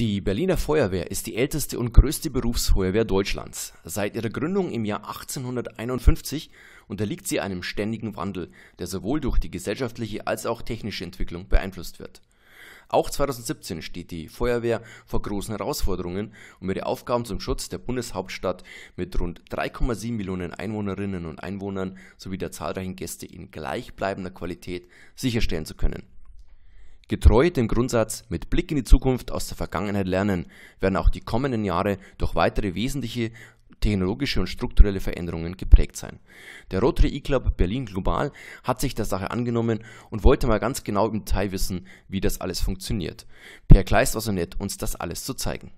Die Berliner Feuerwehr ist die älteste und größte Berufsfeuerwehr Deutschlands. Seit ihrer Gründung im Jahr 1851 unterliegt sie einem ständigen Wandel, der sowohl durch die gesellschaftliche als auch technische Entwicklung beeinflusst wird. Auch 2017 steht die Feuerwehr vor großen Herausforderungen, um ihre Aufgaben zum Schutz der Bundeshauptstadt mit rund 3,7 Millionen Einwohnerinnen und Einwohnern sowie der zahlreichen Gäste in gleichbleibender Qualität sicherstellen zu können. Getreu dem Grundsatz mit Blick in die Zukunft aus der Vergangenheit lernen, werden auch die kommenden Jahre durch weitere wesentliche technologische und strukturelle Veränderungen geprägt sein. Der Rotary E-Club Berlin Global hat sich der Sache angenommen und wollte mal ganz genau im Detail wissen, wie das alles funktioniert. Per Kleist war so nett, uns das alles zu zeigen.